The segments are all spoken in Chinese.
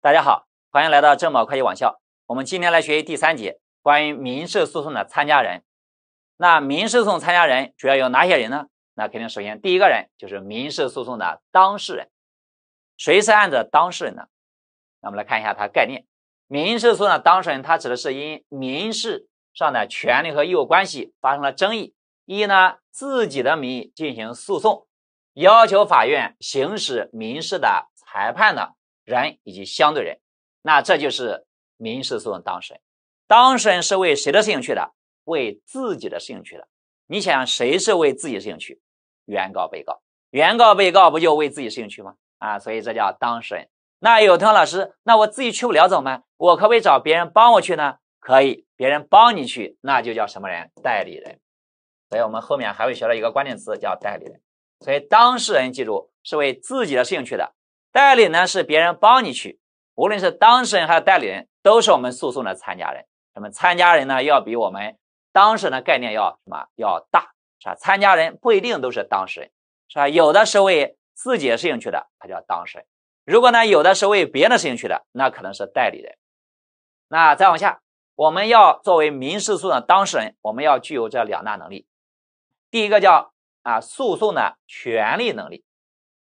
大家好，欢迎来到正宝会计网校。我们今天来学习第三节关于民事诉讼的参加人。那民事诉讼参加人主要有哪些人呢？那肯定首先第一个人就是民事诉讼的当事人。谁是案子当事人呢？那我们来看一下它概念。民事诉讼的当事人，他指的是因民事上的权利和义务关系发生了争议，一呢自己的名义进行诉讼，要求法院行使民事的裁判的。人以及相对人，那这就是民事诉讼当事人。当事人是为谁的事情去的？为自己的事情去的。你想谁是为自己事情去？原告、被告。原告、被告不就为自己事情去吗？啊，所以这叫当事人。那有同学老师，那我自己去不了怎么办？我可不可以找别人帮我去呢？可以，别人帮你去，那就叫什么人？代理人。所以我们后面还会学到一个关键词，叫代理人。所以当事人记住是为自己的事情去的。代理呢是别人帮你去，无论是当事人还是代理人，都是我们诉讼的参加人。什么参加人呢？要比我们当事人的概念要什么要大，是吧？参加人不一定都是当事人，是吧？有的是为自己的事情去的，他叫当事人。如果呢，有的是为别人的事情去的，那可能是代理人。那再往下，我们要作为民事诉讼的当事人，我们要具有这两大能力。第一个叫啊诉讼的权利能力，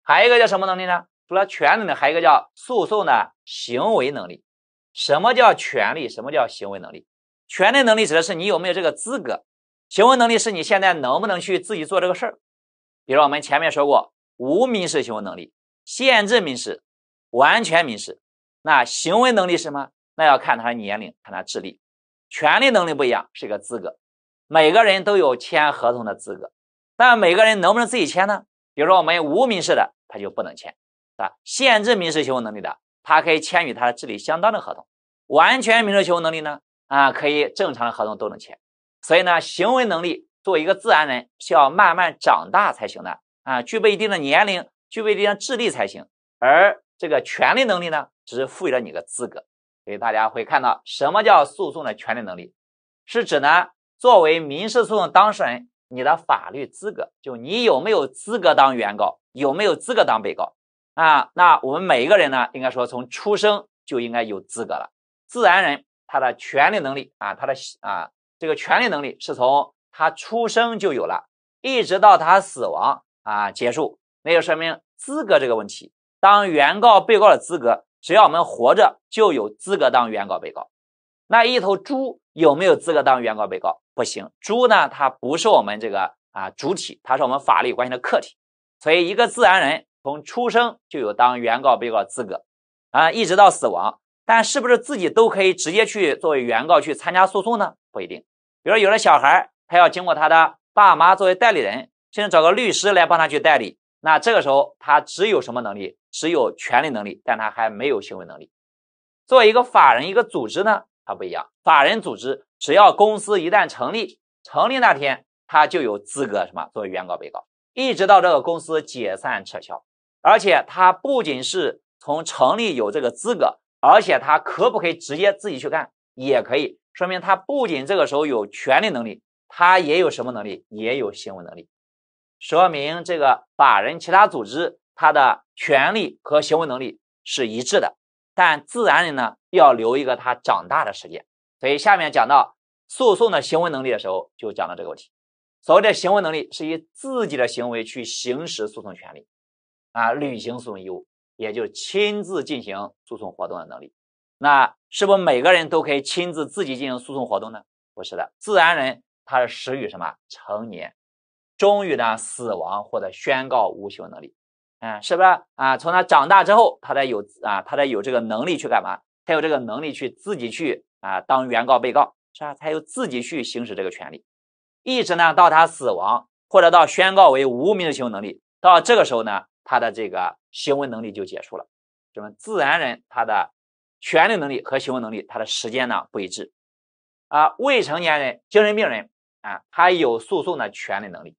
还有一个叫什么能力呢？除了权利呢，还有一个叫诉讼的行为能力。什么叫权利？什么叫行为能力？权利能力指的是你有没有这个资格。行为能力是你现在能不能去自己做这个事儿。比如我们前面说过，无民事行为能力、限制民事、完全民事。那行为能力是什么？那要看他的年龄，看他智力。权利能力不一样，是一个资格。每个人都有签合同的资格，但每个人能不能自己签呢？比如说我们无民事的，他就不能签。是吧？限制民事行为能力的，他可以签与他的智力相当的合同；完全民事行为能力呢，啊，可以正常的合同都能签。所以呢，行为能力作为一个自然人是要慢慢长大才行的啊，具备一定的年龄，具备一定的智力才行。而这个权利能力呢，只是赋予了你个资格。所以大家会看到，什么叫诉讼的权利能力？是指呢，作为民事诉讼当事人，你的法律资格，就你有没有资格当原告，有没有资格当被告。啊，那我们每一个人呢，应该说从出生就应该有资格了。自然人他的权利能力啊，他的啊这个权利能力是从他出生就有了，一直到他死亡啊结束，那就说明资格这个问题。当原告、被告的资格，只要我们活着就有资格当原告、被告。那一头猪有没有资格当原告、被告？不行，猪呢它不是我们这个啊主体，它是我们法律关系的客体。所以一个自然人。从出生就有当原告、被告资格，啊，一直到死亡。但是不是自己都可以直接去作为原告去参加诉讼呢？不一定。比如有的小孩，他要经过他的爸妈作为代理人，甚至找个律师来帮他去代理。那这个时候他只有什么能力？只有权利能力，但他还没有行为能力。作为一个法人、一个组织呢，它不一样。法人组织只要公司一旦成立，成立那天他就有资格什么？作为原告、被告，一直到这个公司解散、撤销。而且他不仅是从成立有这个资格，而且他可不可以直接自己去干也可以，说明他不仅这个时候有权利能力，他也有什么能力？也有行为能力，说明这个法人、其他组织他的权利和行为能力是一致的。但自然人呢，要留一个他长大的时间。所以下面讲到诉讼的行为能力的时候，就讲到这个问题。所谓的行为能力，是以自己的行为去行使诉讼权利。啊，履行诉讼义务，也就亲自进行诉讼活动的能力。那是不是每个人都可以亲自自己进行诉讼活动呢？不是的，自然人他是始于什么？成年，终于呢死亡或者宣告无行为能力。嗯，是不是啊？从他长大之后，他才有啊，他才有这个能力去干嘛？他有这个能力去自己去啊当原告、被告，是吧？才有自己去行使这个权利，一直呢到他死亡或者到宣告为无民事行为能力，到这个时候呢。他的这个行为能力就结束了。什么自然人他的权利能力和行为能力，他的时间呢不一致。啊，未成年人、精神病人啊，他有诉讼的权利能力，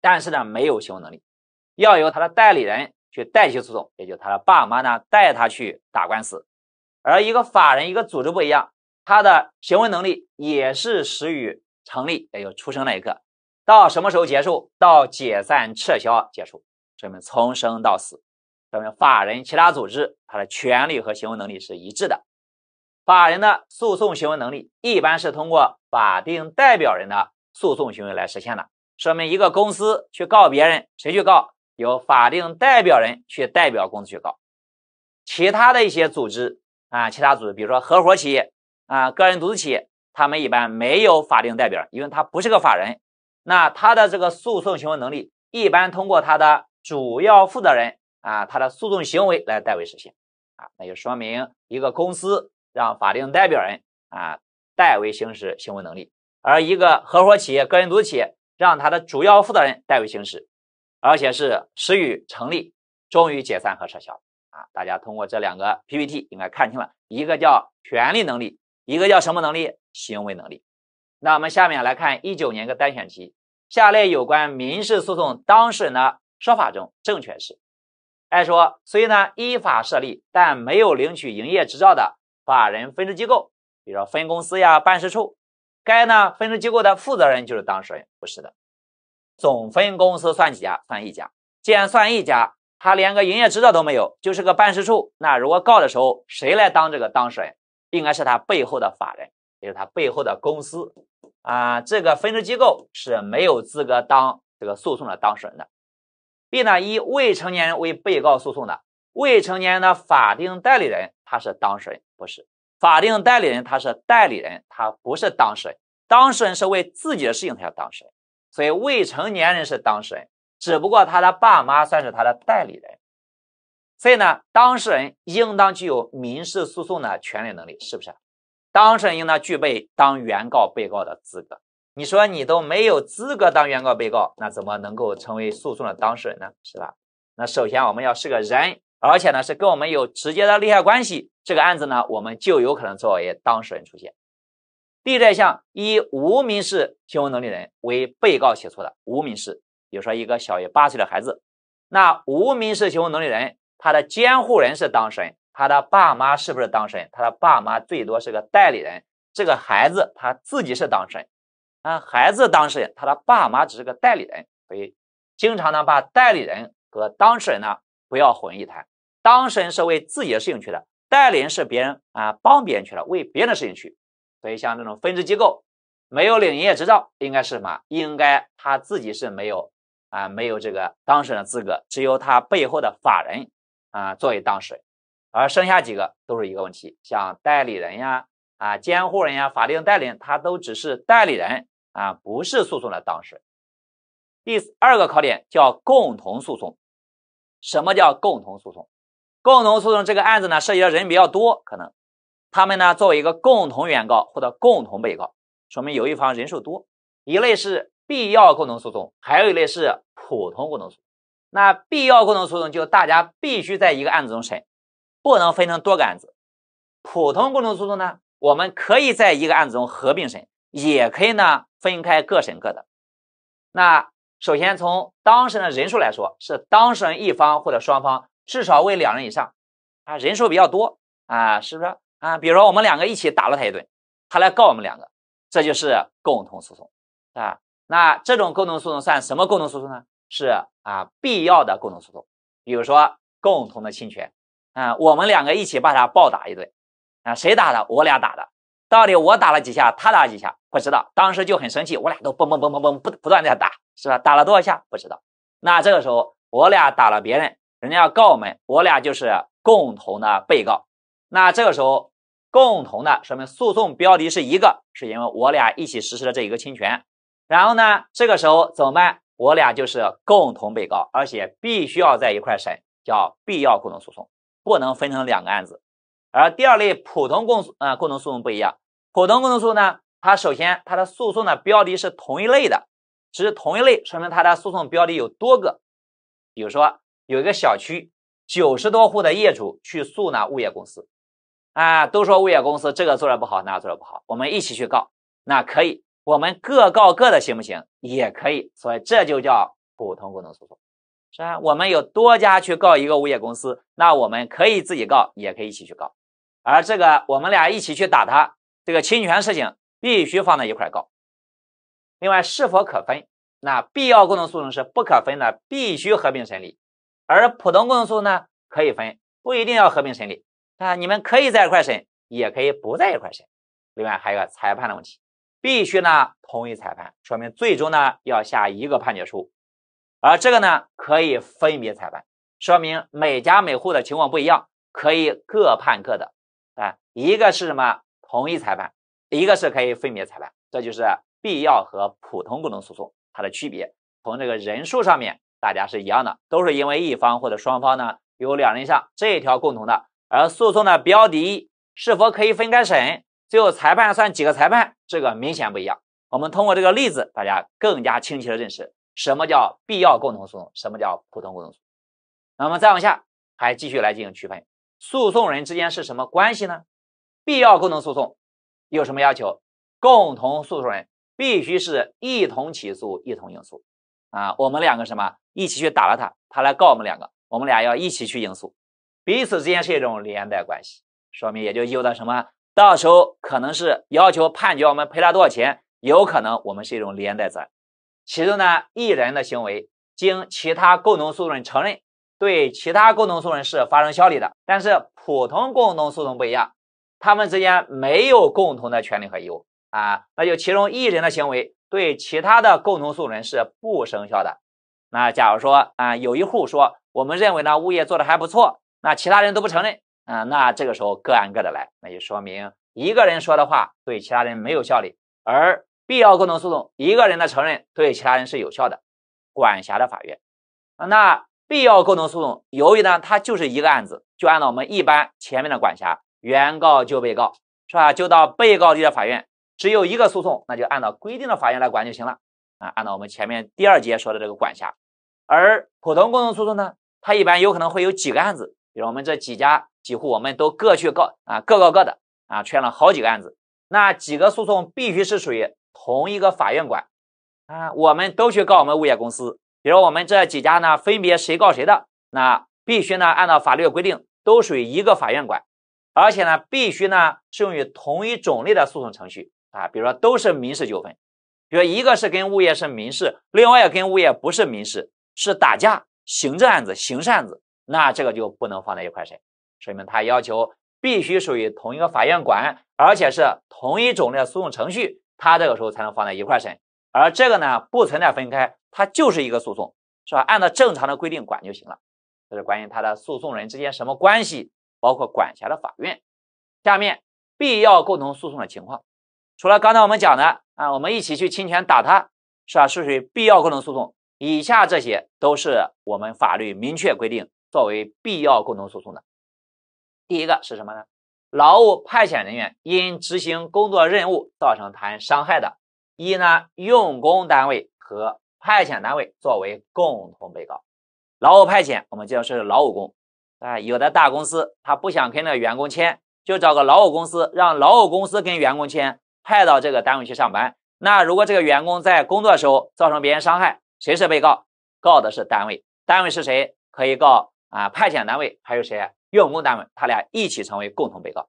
但是呢没有行为能力，要由他的代理人去代其诉讼，也就他的爸妈呢带他去打官司。而一个法人、一个组织不一样，他的行为能力也是始于成立，也就出生那一刻，到什么时候结束？到解散、撤销结束。说明从生到死，说明法人其他组织它的权利和行为能力是一致的。法人的诉讼行为能力一般是通过法定代表人的诉讼行为来实现的。说明一个公司去告别人，谁去告？由法定代表人去代表公司去告。其他的一些组织啊，其他组织，比如说合伙企业啊、个人独资企业，他们一般没有法定代表，因为他不是个法人。那他的这个诉讼行为能力一般通过他的。主要负责人啊，他的诉讼行为来代为实现啊，那就说明一个公司让法定代表人啊代为行使行为能力，而一个合伙企业、个人独企业让他的主要负责人代为行使，而且是始于成立，终于解散和撤销啊。大家通过这两个 PPT 应该看清了，一个叫权利能力，一个叫什么能力？行为能力。那我们下面来看一九年的单选题，下列有关民事诉讼当事人的。说法中正确是，按说，所以呢，依法设立但没有领取营业执照的法人分支机构，比如说分公司呀、办事处，该呢分支机构的负责人就是当事人，不是的。总分公司算几家，算一家。既然算一家，他连个营业执照都没有，就是个办事处。那如果告的时候，谁来当这个当事人？应该是他背后的法人，也就是他背后的公司啊。这个分支机构是没有资格当这个诉讼的当事人的。B 呢？以未成年人为被告诉讼的未成年人的法定代理人，他是当事人，不是法定代理人，他是代理人，他不是当事人。当事人是为自己的事情，他叫当事人。所以未成年人是当事人，只不过他的爸妈算是他的代理人。所以呢？当事人应当具有民事诉讼的权利能力，是不是？当事人应当具备当原告、被告的资格。你说你都没有资格当原告、被告，那怎么能够成为诉讼的当事人呢？是吧？那首先我们要是个人，而且呢是跟我们有直接的利害关系，这个案子呢我们就有可能作为当事人出现。D 在项以无民事行为能力人为被告起诉的无民事，比如说一个小于八岁的孩子，那无民事行为能力人他的监护人是当事人，他的爸妈是不是当事人？他的爸妈最多是个代理人，这个孩子他自己是当事人。啊，孩子当事人，他的爸妈只是个代理人，所以经常呢把代理人和当事人呢不要混一谈。当事人是为自己的事情去的，代理人是别人啊帮别人去了，为别人的事情去。所以像这种分支机构没有领营业执照，应该是什么？应该他自己是没有啊，没有这个当事人的资格，只有他背后的法人啊作为当事人。而剩下几个都是一个问题，像代理人呀、啊监护人呀、法定代理，他都只是代理人。啊，不是诉讼的当事人。第二个考点叫共同诉讼。什么叫共同诉讼？共同诉讼这个案子呢，涉及到人比较多，可能他们呢作为一个共同原告或者共同被告，说明有一方人数多。一类是必要共同诉讼，还有一类是普通共同诉。讼。那必要共同诉讼就大家必须在一个案子中审，不能分成多个案子。普通共同诉讼呢，我们可以在一个案子中合并审，也可以呢。分开各审各的，那首先从当事人的人数来说，是当事人一方或者双方至少为两人以上，啊，人数比较多，啊，是不是啊？比如说我们两个一起打了他一顿，他来告我们两个，这就是共同诉讼，啊，那这种共同诉讼算什么共同诉讼呢？是啊，必要的共同诉讼，比如说共同的侵权，啊，我们两个一起把他暴打一顿，啊，谁打的？我俩打的。到底我打了几下，他打几下，不知道。当时就很生气，我俩都嘣嘣嘣嘣嘣不不断在打，是吧？打了多少下不知道。那这个时候我俩打了别人，人家要告我们，我俩就是共同的被告。那这个时候共同的说明诉讼标的是一个，是因为我俩一起实施了这一个侵权。然后呢，这个时候怎么办？我俩就是共同被告，而且必须要在一块审，叫必要共同诉讼，不能分成两个案子。而第二类普通共呃共同诉讼不一样。普通工同诉讼呢？它首先它的诉讼的标的是同一类的，只是同一类，说明它的诉讼标的有多个。比如说有一个小区九十多户的业主去诉呢物业公司，啊，都说物业公司这个做的不好，那做的不好，我们一起去告，那可以，我们各告各的行不行？也可以，所以这就叫普通工同诉讼，是吧？我们有多家去告一个物业公司，那我们可以自己告，也可以一起去告，而这个我们俩一起去打他。这个侵权事情必须放在一块儿告。另外，是否可分？那必要共同诉讼是不可分的，必须合并审理；而普通共同诉讼呢，可以分，不一定要合并审理。啊，你们可以在一块审，也可以不在一块审。另外，还有个裁判的问题，必须呢同一裁判，说明最终呢要下一个判决书；而这个呢可以分别裁判，说明每家每户的情况不一样，可以各判各的。啊，一个是什么？同一裁判，一个是可以分别裁判，这就是必要和普通共同诉讼它的区别。从这个人数上面，大家是一样的，都是因为一方或者双方呢有两人以上这一条共同的，而诉讼的标的是否可以分开审，最后裁判算几个裁判，这个明显不一样。我们通过这个例子，大家更加清晰的认识什么叫必要共同诉讼，什么叫普通共同诉讼。那么再往下，还继续来进行区分，诉讼人之间是什么关系呢？必要共同诉讼有什么要求？共同诉讼人必须是一同起诉、一同应诉。啊，我们两个什么一起去打了他，他来告我们两个，我们俩要一起去应诉，彼此之间是一种连带关系，说明也就意味着什么，到时候可能是要求判决我们赔他多少钱，有可能我们是一种连带责任。其中呢，一人的行为经其他共同诉讼人承认，对其他共同诉讼人是发生效力的。但是普通共同诉讼不一样。他们之间没有共同的权利和义务啊，那就其中一人的行为对其他的共同诉人是不生效的。那假如说啊，有一户说，我们认为呢物业做的还不错，那其他人都不承认啊，那这个时候各按各的来，那就说明一个人说的话对其他人没有效力。而必要共同诉讼，一个人的承认对其他人是有效的，管辖的法院。那必要共同诉讼，由于呢它就是一个案子，就按照我们一般前面的管辖。原告就被告是吧？就到被告地的法院，只有一个诉讼，那就按照规定的法院来管就行了啊。按照我们前面第二节说的这个管辖，而普通共同诉讼呢，它一般有可能会有几个案子，比如我们这几家几户，我们都各去告啊，各告各的啊，签了好几个案子。那几个诉讼必须是属于同一个法院管啊。我们都去告我们物业公司，比如我们这几家呢，分别谁告谁的，那必须呢按照法律规定都属于一个法院管。而且呢，必须呢适用于同一种类的诉讼程序啊，比如说都是民事纠纷，比如一个是跟物业是民事，另外跟物业不是民事，是打架行政案子、刑事案子，那这个就不能放在一块审，说明他要求必须属于同一个法院管，而且是同一种类的诉讼程序，他这个时候才能放在一块审。而这个呢不存在分开，它就是一个诉讼，是吧？按照正常的规定管就行了。这是关于他的诉讼人之间什么关系。包括管辖的法院，下面必要共同诉讼的情况，除了刚才我们讲的啊，我们一起去侵权打他，是吧？是属于必要共同诉讼。以下这些都是我们法律明确规定作为必要共同诉讼的。第一个是什么呢？劳务派遣人员因执行工作任务造成他人伤害的，一呢，用工单位和派遣单位作为共同被告。劳务派遣，我们就要是劳务工。啊，有的大公司他不想跟那员工签，就找个劳务公司，让劳务公司跟员工签，派到这个单位去上班。那如果这个员工在工作时候造成别人伤害，谁是被告？告的是单位，单位是谁？可以告啊，派遣单位还有谁？用工单位，他俩一起成为共同被告。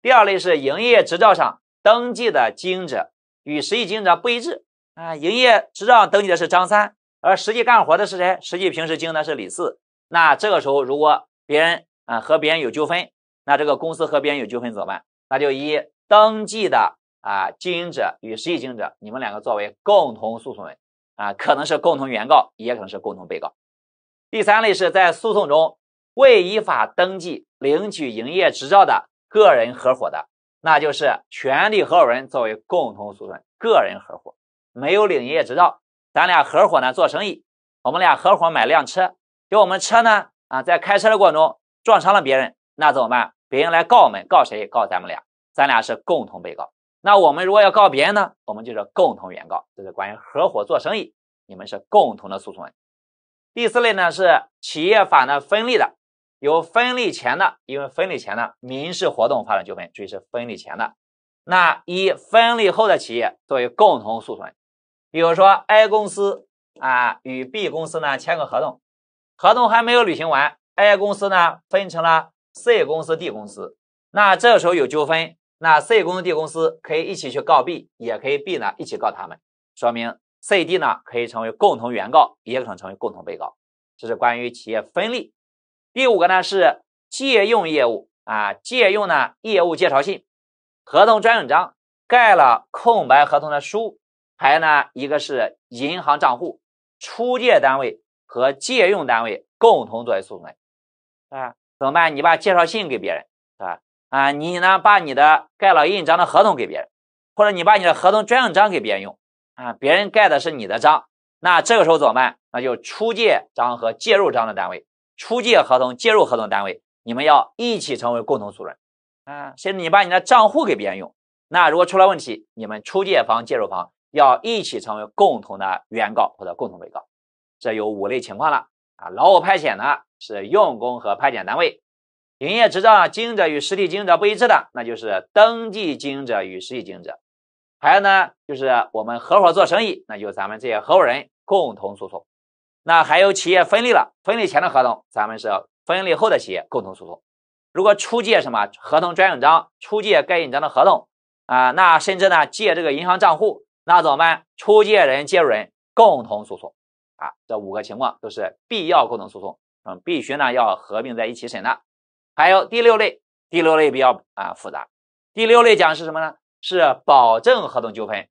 第二类是营业执照上登记的经营者与实际经营者不一致啊，营业执照登记的是张三，而实际干活的是谁？实际平时经营的是李四。那这个时候如果别人啊，和别人有纠纷，那这个公司和别人有纠纷怎么办？那就以登记的啊经营者与实际经营者，你们两个作为共同诉讼人啊，可能是共同原告，也可能是共同被告。第三类是在诉讼中未依法登记领取营业执照的个人合伙的，那就是权利合伙人作为共同诉讼人。个人合伙没有领营业执照，咱俩合伙呢做生意，我们俩合伙买辆车，就我们车呢。啊，在开车的过程中撞伤了别人，那怎么办？别人来告我们，告谁？告咱们俩，咱俩是共同被告。那我们如果要告别人呢，我们就是共同原告。这是关于合伙做生意，你们是共同的诉讼人。第四类呢是企业法呢分立的，有分立前的，因为分立前呢民事活动发生纠纷，注意是分立前的，那以分立后的企业作为共同诉讼人。比如说 A 公司啊与 B 公司呢签个合同。合同还没有履行完，A 公司呢分成了 C 公司、D 公司，那这时候有纠纷，那 C 公司、D 公司可以一起去告 B，也可以 B 呢一起告他们，说明 C、D 呢可以成为共同原告，也可能成为共同被告。这是关于企业分立。第五个呢是借用业务啊，借用呢业务介绍信，合同专用章盖了空白合同的书，还有呢一个是银行账户，出借单位。和借用单位共同作为诉讼人，啊，怎么办？你把介绍信给别人，啊啊，你呢把你的盖了印章的合同给别人，或者你把你的合同专用章给别人用，啊，别人盖的是你的章，那这个时候怎么办？那就出借章和借入章的单位，出借合同、借入合同单位，你们要一起成为共同诉讼人，啊，甚至你把你的账户给别人用，那如果出了问题，你们出借方、借入方要一起成为共同的原告或者共同被告。这有五类情况了啊！劳务派遣呢是用工和派遣单位，营业执照经营者与实际经营者不一致的，那就是登记经营者与实际经营者。还有呢，就是我们合伙做生意，那就咱们这些合伙人共同诉讼。那还有企业分立了，分立前的合同，咱们是分立后的企业共同诉讼。如果出借什么合同专用章、出借盖印章的合同啊，那甚至呢借这个银行账户，那怎么办？出借人、借入人共同诉讼。啊，这五个情况都是必要共同诉讼，嗯，必须呢要合并在一起审的。还有第六类，第六类比较啊复杂。第六类讲是什么呢？是保证合同纠纷，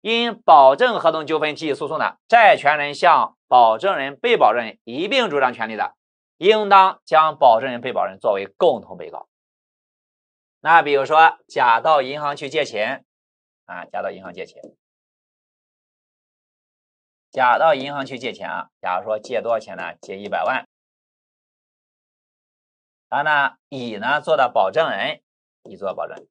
因保证合同纠纷提起诉讼的，债权人向保证人、被保证人一并主张权利的，应当将保证人、被保证人作为共同被告。那比如说，甲到银行去借钱，啊，甲到银行借钱。甲到银行去借钱啊，假如说借多少钱呢？借一百万。然后呢，乙呢做的保证人，乙做的保证。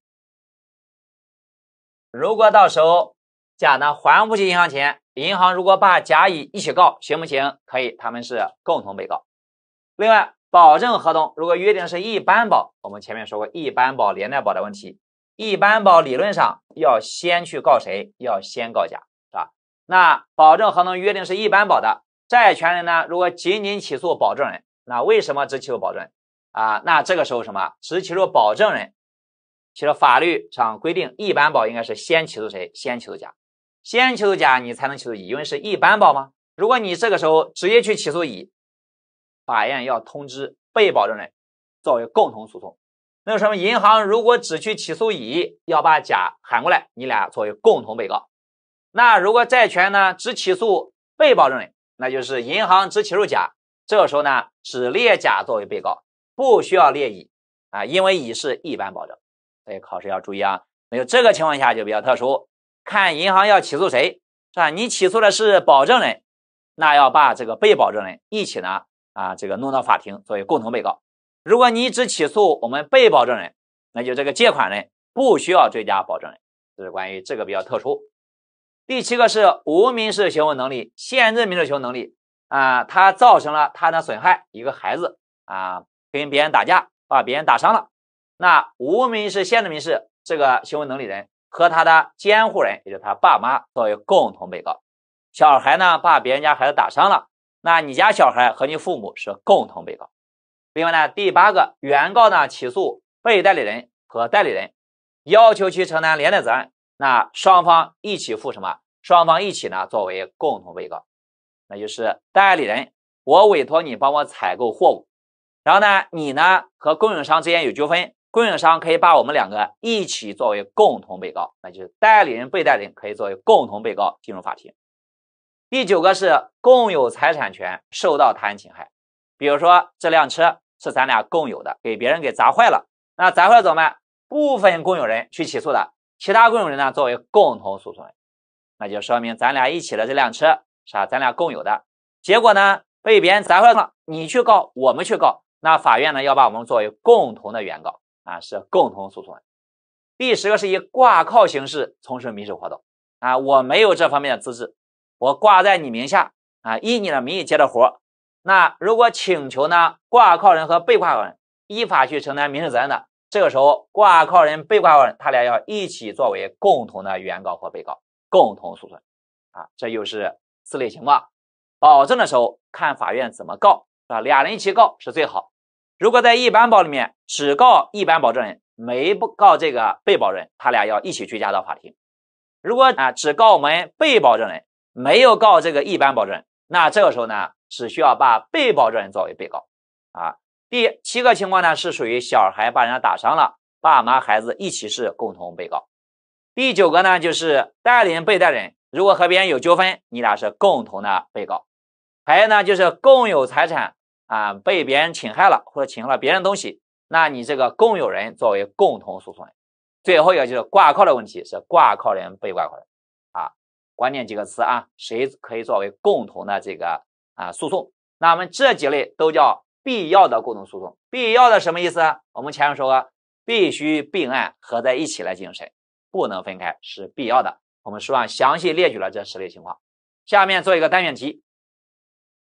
如果到时候甲呢还不起银行钱，银行如果把甲乙一起告，行不行？可以，他们是共同被告。另外，保证合同如果约定是一般保，我们前面说过一般保连带保的问题，一般保理论上要先去告谁？要先告甲。那保证合同约定是一般保的，债权人呢，如果仅仅起诉保证人，那为什么只起诉保证人啊？那这个时候什么？只起诉保证人，其实法律上规定一般保应该是先起诉谁？先起诉甲，先起诉甲，你才能起诉乙，因为是一般保吗？如果你这个时候直接去起诉乙，法院要通知被保证人作为共同诉讼，那什么银行如果只去起诉乙，要把甲喊过来，你俩作为共同被告。那如果债权呢只起诉被保证人，那就是银行只起诉甲，这个时候呢只列甲作为被告，不需要列乙啊，因为乙是一般保证。所以考试要注意啊，那就这个情况下就比较特殊，看银行要起诉谁是吧？你起诉的是保证人，那要把这个被保证人一起呢啊这个弄到法庭作为共同被告。如果你只起诉我们被保证人，那就这个借款人不需要追加保证人。这是关于这个比较特殊。第七个是无民事行为能力、限制民事行为能力啊，他造成了他的损害。一个孩子啊，跟别人打架，把别人打伤了。那无民事、限制民事这个行为能力人和他的监护人，也就是他爸妈，作为共同被告。小孩呢，把别人家孩子打伤了，那你家小孩和你父母是共同被告。另外呢，第八个，原告呢起诉被代理人和代理人，要求其承担连带责任。那双方一起付什么？双方一起呢？作为共同被告，那就是代理人，我委托你帮我采购货物，然后呢，你呢和供应商之间有纠纷，供应商可以把我们两个一起作为共同被告，那就是代理人、被代理人可以作为共同被告进入法庭。第九个是共有财产权受到他人侵害，比如说这辆车是咱俩共有的，给别人给砸坏了，那砸坏了怎么办？部分共有人去起诉的。其他共有人呢，作为共同诉讼人，那就说明咱俩一起的这辆车是吧？咱俩共有的，结果呢被别人砸坏了，你去告，我们去告，那法院呢要把我们作为共同的原告啊，是共同诉讼第十个是以挂靠形式从事民事活动啊，我没有这方面的资质，我挂在你名下啊，以你的名义接的活儿，那如果请求呢，挂靠人和被挂靠人依法去承担民事责任的。这个时候，挂靠人、被挂靠人，他俩要一起作为共同的原告或被告，共同诉讼啊，这又是四类情况。保证的时候，看法院怎么告，啊，俩人一起告是最好。如果在一般保里面只告一般保证人，没不告这个被保证人，他俩要一起追加到法庭。如果啊，只告我们被保证人，没有告这个一般保证人，那这个时候呢，只需要把被保证人作为被告啊。第七个情况呢，是属于小孩把人家打伤了，爸妈孩子一起是共同被告。第九个呢，就是代理人被代理人，如果和别人有纠纷，你俩是共同的被告。还有呢，就是共有财产啊，被别人侵害了或者侵害了别人东西，那你这个共有人作为共同诉讼人。最后一个就是挂靠的问题，是挂靠人被挂靠人啊，关键几个词啊，谁可以作为共同的这个啊诉讼？那么这几类都叫。必要的共同诉讼，必要的什么意思？我们前面说过，必须并案合在一起来进行审，不能分开，是必要的。我们书上详细列举了这十类情况。下面做一个单选题。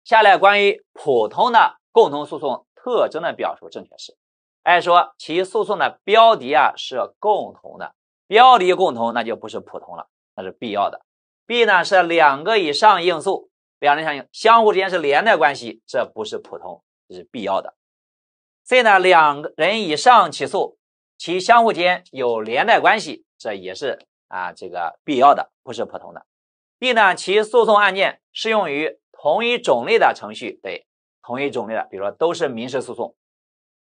下列关于普通的共同诉讼特征的表述正确是：A 说其诉讼的标的啊是共同的，标的共同那就不是普通了，那是必要的。B 呢是两个以上应诉，两人相应，相互之间是连带关系，这不是普通。是必要的。C 呢，两人以上起诉，其相互间有连带关系，这也是啊这个必要的，不是普通的。D 呢，其诉讼案件适用于同一种类的程序，对同一种类的，比如说都是民事诉讼。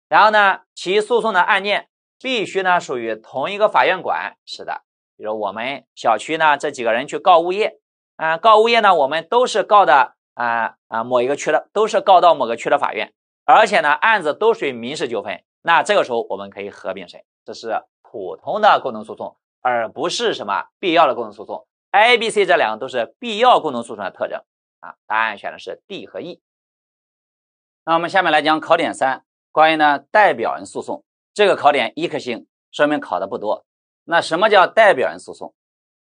然后呢，其诉讼的案件必须呢属于同一个法院管，是的。比如我们小区呢这几个人去告物业，啊告物业呢，我们都是告的。啊啊，某一个区的都是告到某个区的法院，而且呢，案子都属于民事纠纷。那这个时候我们可以合并谁？这是普通的共同诉讼，而不是什么必要的共同诉讼。A、B、C 这两个都是必要共同诉讼的特征啊。答案选的是 D 和 E。那我们下面来讲考点三，关于呢代表人诉讼这个考点，一颗星，说明考的不多。那什么叫代表人诉讼？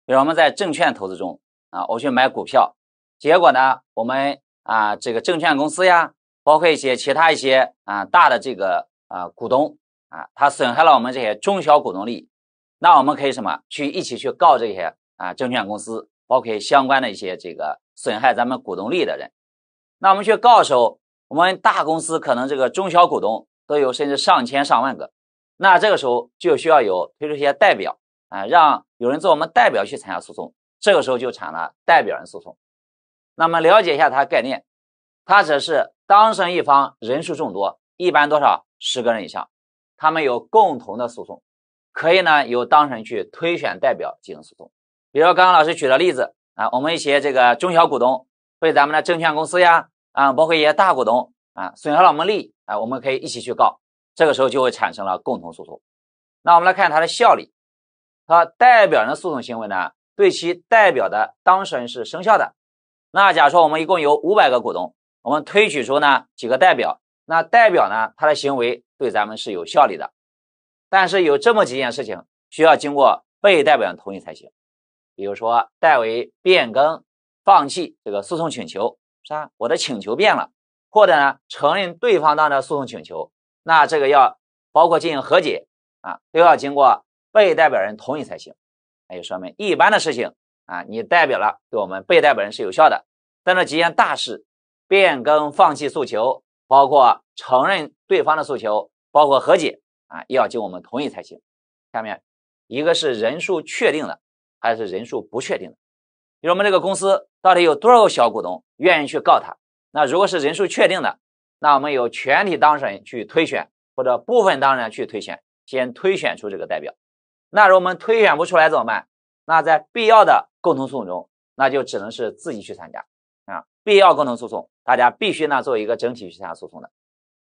比如我们在证券投资中啊，我去买股票。结果呢？我们啊，这个证券公司呀，包括一些其他一些啊大的这个啊股东啊，他损害了我们这些中小股东利益。那我们可以什么去一起去告这些啊证券公司，包括相关的一些这个损害咱们股东利益的人。那我们去告的时候，我们大公司可能这个中小股东都有，甚至上千上万个。那这个时候就需要有推出一些代表啊，让有人做我们代表去参加诉讼。这个时候就产生了代表人诉讼。那么，了解一下它的概念，它只是当事人一方人数众多，一般多少十个人以上，他们有共同的诉讼，可以呢由当事人去推选代表进行诉讼。比如刚刚老师举的例子啊，我们一些这个中小股东被咱们的证券公司呀啊，包括一些大股东啊损害了我们利益啊，我们可以一起去告，这个时候就会产生了共同诉讼。那我们来看它的效力，它代表人的诉讼行为呢，对其代表的当事人是生效的。那假说我们一共有五百个股东，我们推举出呢几个代表，那代表呢他的行为对咱们是有效力的，但是有这么几件事情需要经过被代表人同意才行，比如说代为变更、放弃这个诉讼请求，是吧？我的请求变了，或者呢承认对方当的诉讼请求，那这个要包括进行和解啊，都要经过被代表人同意才行，那就说明一般的事情。啊，你代表了，对我们被代表人是有效的。但这几件大事，变更、放弃诉求，包括承认对方的诉求，包括和解，啊，要经我们同意才行。下面一个是人数确定的，还是人数不确定的？比如我们这个公司到底有多少个小股东愿意去告他？那如果是人数确定的，那我们由全体当事人去推选，或者部分当事人去推选，先推选出这个代表。那如果我们推选不出来怎么办？那在必要的共同诉讼中，那就只能是自己去参加啊！必要共同诉讼，大家必须呢做一个整体去参加诉讼的。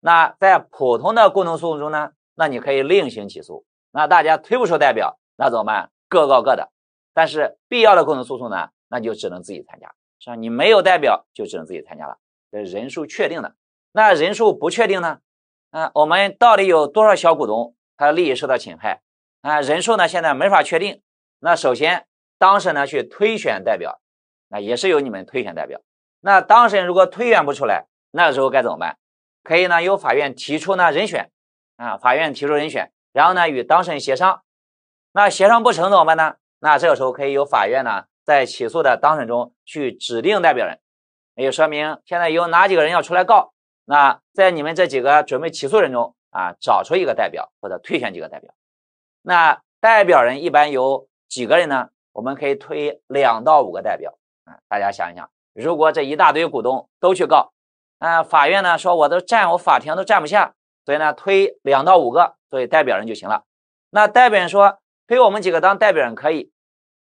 那在普通的共同诉讼中呢，那你可以另行起诉。那大家推不出代表，那怎么办？各告各的。但是必要的共同诉讼呢，那就只能自己参加，是吧？你没有代表，就只能自己参加了。这人数确定的，那人数不确定呢？啊，我们到底有多少小股东他的利益受到侵害啊？人数呢，现在没法确定。那首先，当事人呢去推选代表，那也是由你们推选代表。那当事人如果推选不出来，那个时候该怎么办？可以呢由法院提出呢人选啊，法院提出人选，然后呢与当事人协商。那协商不成怎么办呢？那这个时候可以由法院呢在起诉的当事人中去指定代表人，也就说明现在有哪几个人要出来告，那在你们这几个准备起诉人中啊找出一个代表或者推选几个代表。那代表人一般由。几个人呢？我们可以推两到五个代表。啊，大家想一想，如果这一大堆股东都去告，啊，法院呢说我都站，我法庭都站不下，所以呢推两到五个作为代表人就行了。那代表人说推我们几个当代表人可以，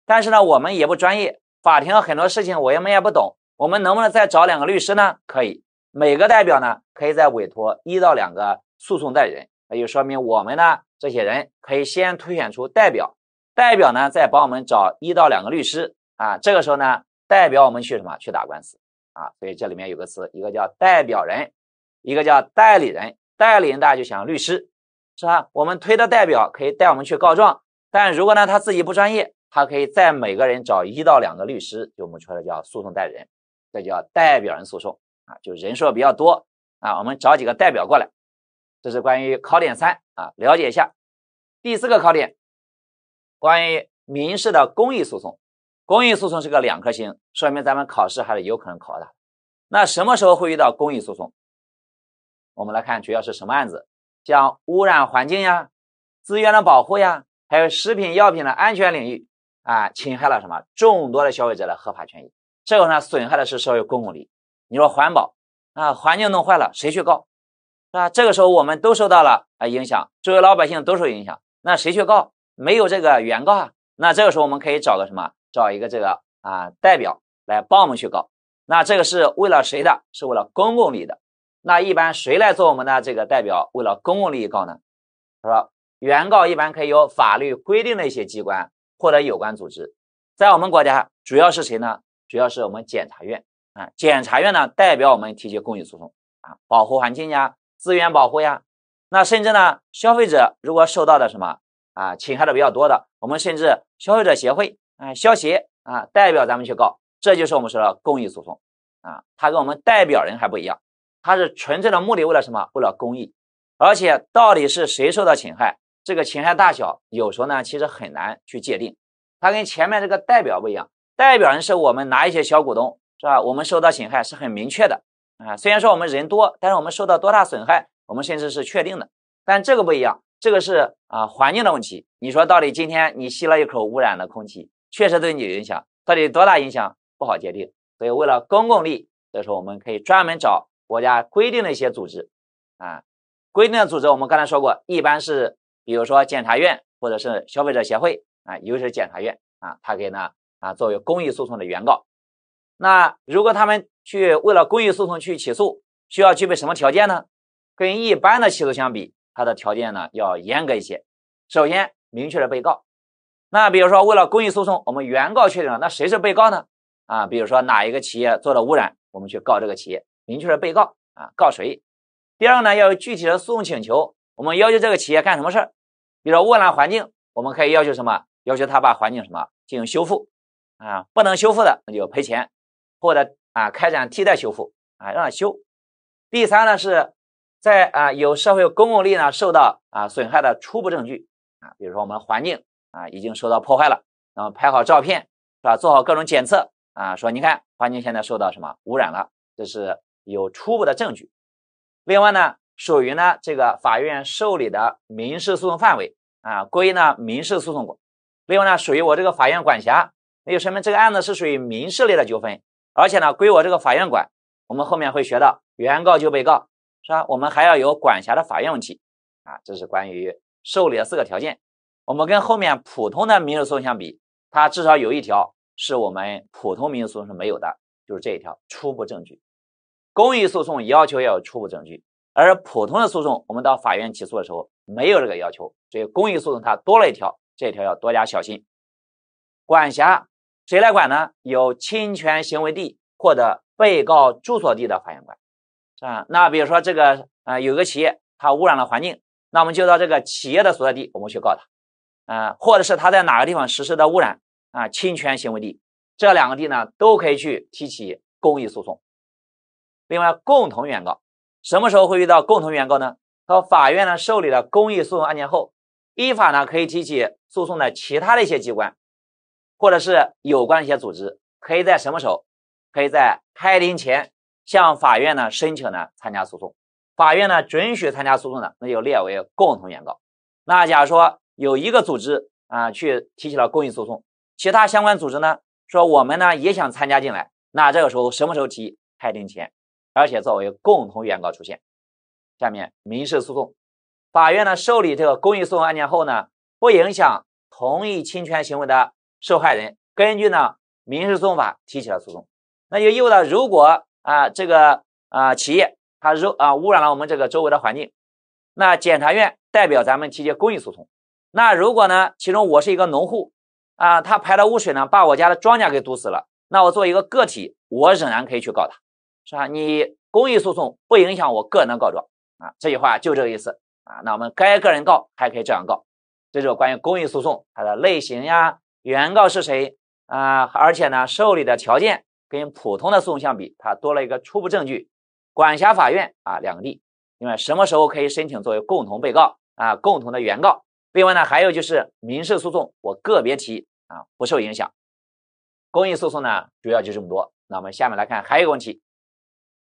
但是呢我们也不专业，法庭很多事情我们也不懂，我们能不能再找两个律师呢？可以，每个代表呢可以再委托一到两个诉讼代理人，那就说明我们呢这些人可以先推选出代表。代表呢，再帮我们找一到两个律师啊，这个时候呢，代表我们去什么去打官司啊？所以这里面有个词，一个叫代表人，一个叫代理人。代理人大家就想律师是吧？我们推的代表可以带我们去告状，但如果呢他自己不专业，他可以在每个人找一到两个律师，就我们说的叫诉讼代理人，这叫代表人诉讼啊，就人数比较多啊，我们找几个代表过来。这是关于考点三啊，了解一下。第四个考点。关于民事的公益诉讼，公益诉讼是个两颗星，说明咱们考试还是有可能考的。那什么时候会遇到公益诉讼？我们来看，主要是什么案子？像污染环境呀、资源的保护呀，还有食品药品的安全领域啊，侵害了什么众多的消费者的合法权益。这个呢，损害的是社会公共利益。你说环保啊，环境弄坏了，谁去告？啊，这个时候我们都受到了啊影响，作为老百姓都受影响，那谁去告？没有这个原告啊，那这个时候我们可以找个什么？找一个这个啊代表来帮我们去告。那这个是为了谁的？是为了公共利益的。那一般谁来做我们的这个代表？为了公共利益告呢？他说，原告一般可以由法律规定的一些机关或者有关组织。在我们国家，主要是谁呢？主要是我们检察院啊。检察院呢，代表我们提起公益诉讼啊，保护环境呀，资源保护呀。那甚至呢，消费者如果受到的什么？啊，侵害的比较多的，我们甚至消费者协会啊，消协啊，代表咱们去告，这就是我们说的公益诉讼啊。他跟我们代表人还不一样，他是纯粹的目的，为了什么？为了公益。而且到底是谁受到侵害，这个侵害大小，有时候呢，其实很难去界定。他跟前面这个代表不一样，代表人是我们拿一些小股东，是吧？我们受到侵害是很明确的啊。虽然说我们人多，但是我们受到多大损害，我们甚至是确定的。但这个不一样。这个是啊，环境的问题。你说到底，今天你吸了一口污染的空气，确实对你影响。到底多大影响不好界定。所以，为了公共利，这时候我们可以专门找国家规定的一些组织啊，规定的组织。我们刚才说过，一般是比如说检察院或者是消费者协会啊，尤其是检察院啊，他可以呢啊，作为公益诉讼的原告。那如果他们去为了公益诉讼去起诉，需要具备什么条件呢？跟一般的起诉相比。它的条件呢要严格一些，首先明确了被告。那比如说为了公益诉讼，我们原告确定了，那谁是被告呢？啊，比如说哪一个企业做的污染，我们去告这个企业，明确了被告啊，告谁？第二呢要有具体的诉讼请求，我们要求这个企业干什么事儿？比如说污染环境，我们可以要求什么？要求他把环境什么进行修复？啊，不能修复的那就赔钱，或者啊开展替代修复啊让他修。第三呢是。在啊，有社会公共利益呢受到啊损害的初步证据啊，比如说我们环境啊已经受到破坏了，那么拍好照片是吧？做好各种检测啊，说你看环境现在受到什么污染了，这是有初步的证据。另外呢，属于呢这个法院受理的民事诉讼范围啊，归呢民事诉讼管。另外呢，属于我这个法院管辖，那就说明这个案子是属于民事类的纠纷，而且呢归我这个法院管。我们后面会学到，原告就被告。是吧？我们还要有管辖的法院问题，啊，这是关于受理的四个条件。我们跟后面普通的民事诉讼相比，它至少有一条是我们普通民事诉讼是没有的，就是这一条初步证据。公益诉讼要求要有初步证据，而普通的诉讼，我们到法院起诉的时候没有这个要求，所以公益诉讼它多了一条，这一条要多加小心。管辖谁来管呢？有侵权行为地或者被告住所地的法院管。是吧？那比如说这个啊，有个企业它污染了环境，那我们就到这个企业的所在地，我们去告他，啊，或者是他在哪个地方实施的污染啊，侵权行为地，这两个地呢都可以去提起公益诉讼。另外，共同原告什么时候会遇到共同原告呢？和法院呢受理了公益诉讼案件后，依法呢可以提起诉讼的其他的一些机关，或者是有关的一些组织，可以在什么时候？可以在开庭前。向法院呢申请呢参加诉讼，法院呢准许参加诉讼的，那就列为共同原告。那假如说有一个组织啊去提起了公益诉讼，其他相关组织呢说我们呢也想参加进来，那这个时候什么时候提？开庭前，而且作为共同原告出现。下面民事诉讼，法院呢受理这个公益诉讼案件后呢，不影响同意侵权行为的受害人根据呢民事诉讼法提起了诉讼，那就意味着如果。啊，这个啊，企业它如啊污染了我们这个周围的环境，那检察院代表咱们提起公益诉讼。那如果呢，其中我是一个农户啊，他排的污水呢把我家的庄稼给堵死了，那我作为一个个体，我仍然可以去告他，是吧？你公益诉讼不影响我个人的告状啊，这句话就这个意思啊。那我们该个人告还可以这样告，这就是关于公益诉讼它的类型呀，原告是谁啊，而且呢受理的条件。跟普通的诉讼相比，它多了一个初步证据，管辖法院啊两个地，另外什么时候可以申请作为共同被告啊共同的原告，另外呢还有就是民事诉讼我个别提啊不受影响，公益诉讼呢主要就这么多。那我们下面来看还有一个问题，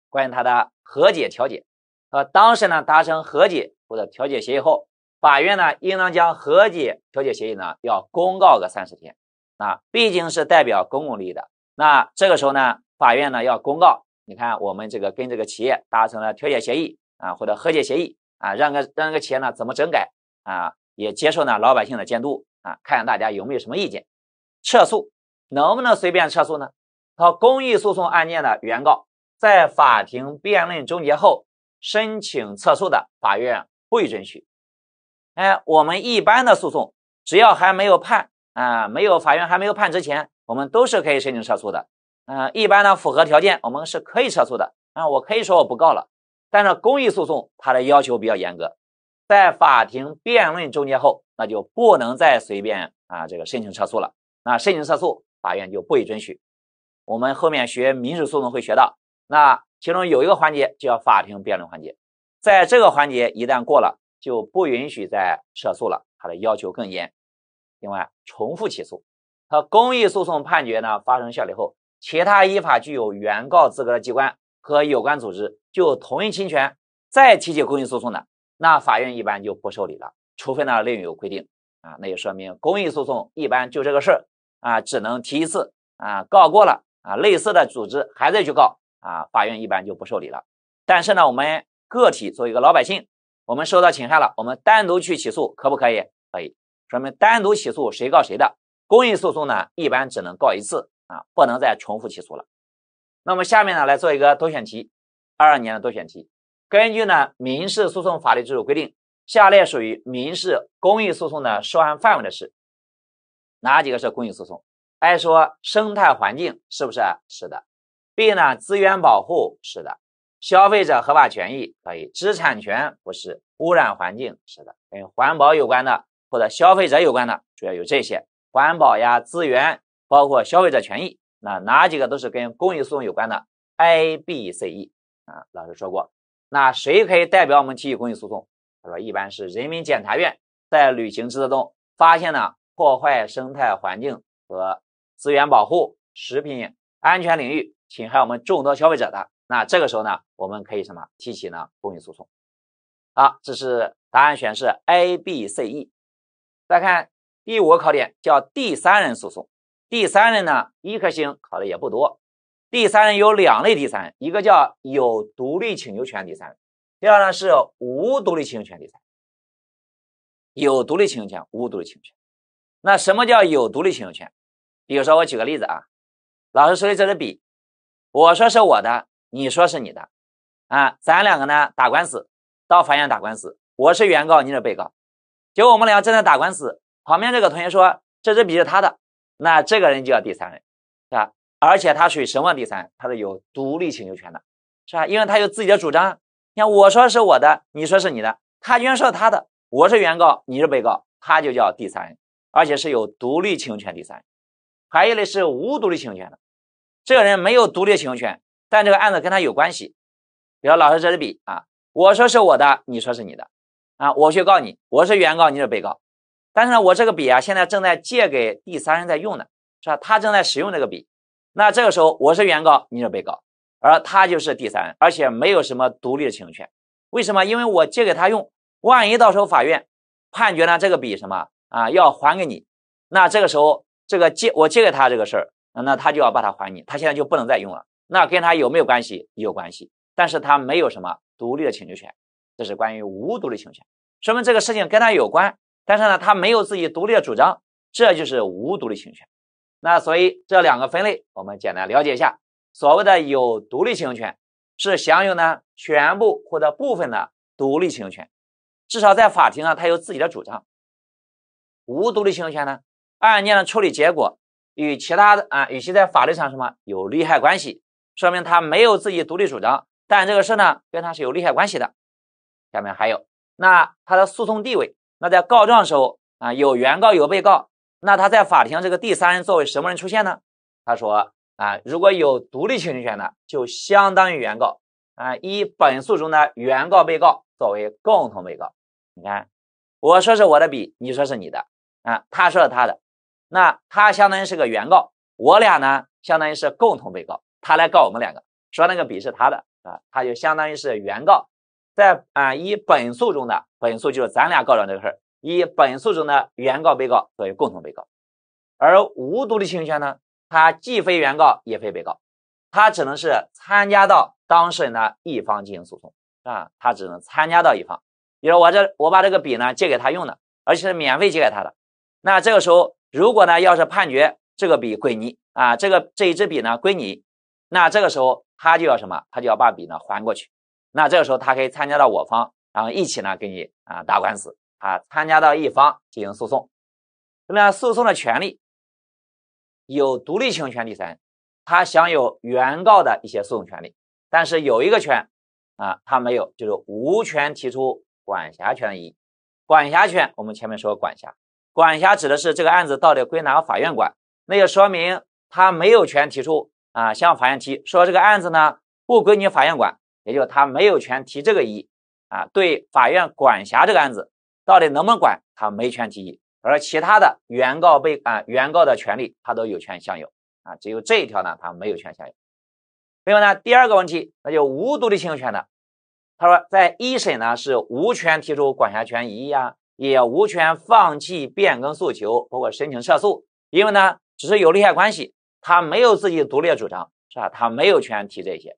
关于它的和解调解呃，当事人呢达成和解或者调解协议后，法院呢应当将和解调解协议呢要公告个三十天啊，毕竟是代表公共利益的。那这个时候呢，法院呢要公告，你看我们这个跟这个企业达成了调解协议啊，或者和解协议啊，让个让这个企业呢怎么整改啊，也接受呢老百姓的监督啊，看看大家有没有什么意见。撤诉能不能随便撤诉呢？他公益诉讼案件的原告在法庭辩论终结后申请撤诉的，法院不予准许。哎，我们一般的诉讼，只要还没有判啊，没有法院还没有判之前。我们都是可以申请撤诉的，嗯，一般呢符合条件，我们是可以撤诉的。那我可以说我不告了，但是公益诉讼它的要求比较严格，在法庭辩论终结后，那就不能再随便啊这个申请撤诉了。那申请撤诉，法院就不予准许。我们后面学民事诉讼会学到，那其中有一个环节叫法庭辩论环节，在这个环节一旦过了，就不允许再撤诉了，它的要求更严。另外，重复起诉。和公益诉讼判决呢发生效力后，其他依法具有原告资格的机关和有关组织就同一侵权再提起公益诉讼的，那法院一般就不受理了，除非呢另有规定啊。那就说明公益诉讼一般就这个事儿啊，只能提一次啊，告过了啊，类似的组织还在去告啊，法院一般就不受理了。但是呢，我们个体作为一个老百姓，我们受到侵害了，我们单独去起诉可不可以？可以，说明单独起诉谁告谁的。公益诉讼呢，一般只能告一次啊，不能再重复起诉了。那么下面呢，来做一个多选题，二二年的多选题。根据呢民事诉讼法律制度规定，下列属于民事公益诉讼的受案范围的是哪几个是公益诉讼？A 说生态环境是不是？是的。B 呢资源保护是的。消费者合法权益可以，知识产权不是。污染环境是的，跟环保有关的或者消费者有关的，主要有这些。环保呀，资源，包括消费者权益，那哪几个都是跟公益诉讼有关的？A、B、C、E 啊，老师说过，那谁可以代表我们提起公益诉讼？他说一般是人民检察院在履行职责中发现呢，破坏生态环境和资源保护、食品安全领域侵害我们众多消费者的，那这个时候呢，我们可以什么提起呢？公益诉讼。好，这是答案选是 A、B、C、E。再看。第五个考点叫第三人诉讼，第三人呢，一颗星考的也不多。第三人有两类第三人，一个叫有独立请求权第三人，第二呢是无独立请求权第三人。有独立请求权，无独立请求权。那什么叫有独立请求权？比如说我举个例子啊，老师手里这支笔，我说是我的，你说是你的，啊，咱两个呢打官司，到法院打官司，我是原告，你是被告，结果我们俩正在打官司。旁边这个同学说这支笔是他的，那这个人就叫第三人，是吧？而且他属于什么第三人？他是有独立请求权的，是吧？因为他有自己的主张。你看，我说是我的，你说是你的，他居然说是他的，我是原告，你是被告，他就叫第三人，而且是有独立请求权第三人。还一类是无独立请求权的，这个人没有独立请求权，但这个案子跟他有关系。比如老师这支笔啊，我说是我的，你说是你的，啊，我去告你，我是原告，你是被告。但是呢，我这个笔啊，现在正在借给第三人在用的是吧？他正在使用这个笔，那这个时候我是原告，你是被告，而他就是第三人，而且没有什么独立的请求权。为什么？因为我借给他用，万一到时候法院判决呢？这个笔什么啊？要还给你，那这个时候这个借我借给他这个事儿，那他就要把它还你，他现在就不能再用了。那跟他有没有关系？有关系，但是他没有什么独立的请求权，这是关于无独立请求权，说明这个事情跟他有关。但是呢，他没有自己独立的主张，这就是无独立请求权。那所以这两个分类，我们简单了解一下。所谓的有独立请求权，是享有呢全部或者部分的独立请求权，至少在法庭上他有自己的主张。无独立请求权呢，案件的处理结果与其他的啊与其在法律上什么有利害关系，说明他没有自己独立主张，但这个事呢跟他是有利害关系的。下面还有，那他的诉讼地位。那在告状时候啊，有原告有被告，那他在法庭这个第三人作为什么人出现呢？他说啊，如果有独立请求权的，就相当于原告啊。一本诉中的原告被告作为共同被告。你看，我说是我的笔，你说是你的啊，他说是他的，那他相当于是个原告，我俩呢相当于是共同被告，他来告我们两个，说那个笔是他的啊，他就相当于是原告。在啊，一本诉中的本诉就是咱俩告状这个事儿。一本诉中的原告、被告作为共同被告，而无独立侵权呢，他既非原告也非被告，他只能是参加到当事人的一方进行诉讼啊，他只能参加到一方。比如我这我把这个笔呢借给他用的，而且是免费借给他的。那这个时候，如果呢要是判决这个笔归你啊，这个这一支笔呢归你，那这个时候他就要什么？他就要把笔呢还过去。那这个时候，他可以参加到我方，然后一起呢，给你啊打官司啊，参加到一方进行诉讼。那诉讼的权利有独立请求权第三他享有原告的一些诉讼权利，但是有一个权啊，他没有，就是无权提出管辖权的异议。管辖权我们前面说管辖，管辖指的是这个案子到底归哪个法院管，那就说明他没有权提出啊，向法院提说这个案子呢不归你法院管。也就是他没有权提这个异议啊，对法院管辖这个案子到底能不能管，他没权提议。而其他的原告被啊，原告的权利他都有权享有啊，只有这一条呢，他没有权享有。另外呢，第二个问题，那就无独立请求权的，他说在一审呢是无权提出管辖权异议啊，也无权放弃、变更诉求，包括申请撤诉，因为呢，只是有利害关系，他没有自己独立主张，是吧？他没有权提这些。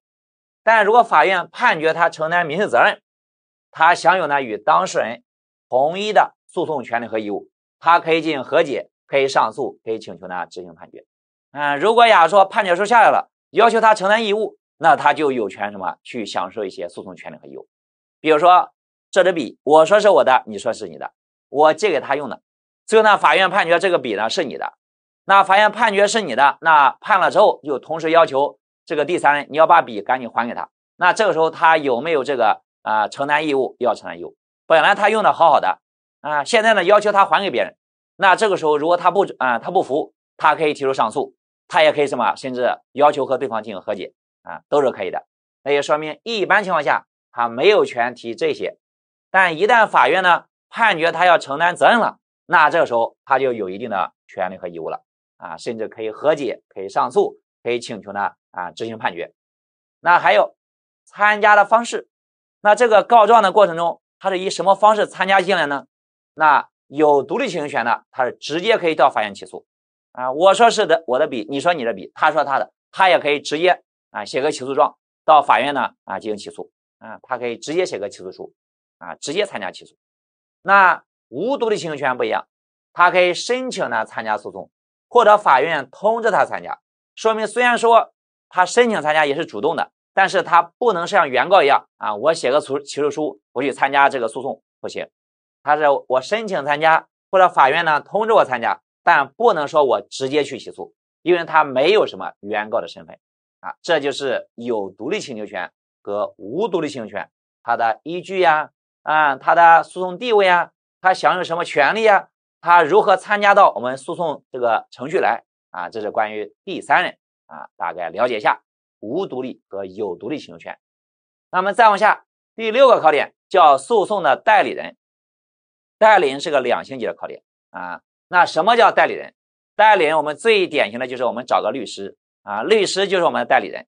但如果法院判决他承担民事责任，他享有呢与当事人同一的诉讼权利和义务，他可以进行和解，可以上诉，可以请求呢执行判决。嗯，如果假如说判决书下来了，要求他承担义务，那他就有权什么去享受一些诉讼权利和义务。比如说这支笔，我说是我的，你说是你的，我借给他用的，最后呢，法院判决这个笔呢是你的，那法院判决是你的，那判了之后就同时要求。这个第三人，你要把笔赶紧还给他。那这个时候，他有没有这个啊承担义务？要承担义务。本来他用的好好的啊，现在呢要求他还给别人。那这个时候，如果他不啊他不服，他可以提出上诉，他也可以什么，甚至要求和对方进行和解啊，都是可以的。那也说明一般情况下他没有权提这些，但一旦法院呢判决他要承担责任了，那这个时候他就有一定的权利和义务了啊，甚至可以和解，可以上诉。可以请求呢啊执行判决，那还有参加的方式，那这个告状的过程中，他是以什么方式参加进来呢？那有独立请求权的，他是直接可以到法院起诉啊。我说是的，我的笔，你说你的笔，他说他的，他也可以直接啊写个起诉状到法院呢啊进行起诉啊，他可以直接写个起诉书啊直接参加起诉。那无独立请求权不一样，他可以申请呢参加诉讼，或者法院通知他参加。说明虽然说他申请参加也是主动的，但是他不能像原告一样啊，我写个诉起诉书我去参加这个诉讼不行，他是我申请参加或者法院呢通知我参加，但不能说我直接去起诉，因为他没有什么原告的身份啊，这就是有独立请求权和无独立请求权他的依据呀，啊，他的诉讼地位呀，他享有什么权利呀，他如何参加到我们诉讼这个程序来。啊，这是关于第三人啊，大概了解一下无独立和有独立请求权。那么再往下，第六个考点叫诉讼的代理人，代理人是个两星级的考点啊。那什么叫代理人？代理人我们最典型的就是我们找个律师啊，律师就是我们的代理人。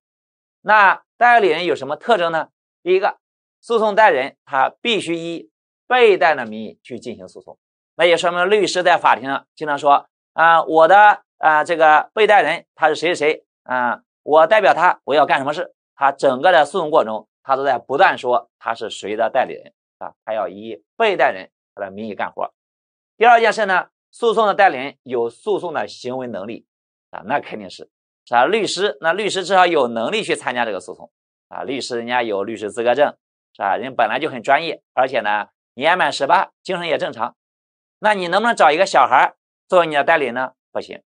那代理人有什么特征呢？第一个，诉讼代理人他必须以被代的名义去进行诉讼，那也说明律师在法庭上经常说啊，我的。啊，这个被代理人他是谁谁谁啊？我代表他，我要干什么事？他整个的诉讼过程，中，他都在不断说他是谁的代理人啊，他要以被代理人他的名义干活。第二件事呢，诉讼的代理人有诉讼的行为能力啊，那肯定是是吧？律师，那律师至少有能力去参加这个诉讼啊，律师人家有律师资格证是吧？人本来就很专业，而且呢，年满十八，精神也正常。那你能不能找一个小孩作为你的代理呢？不行。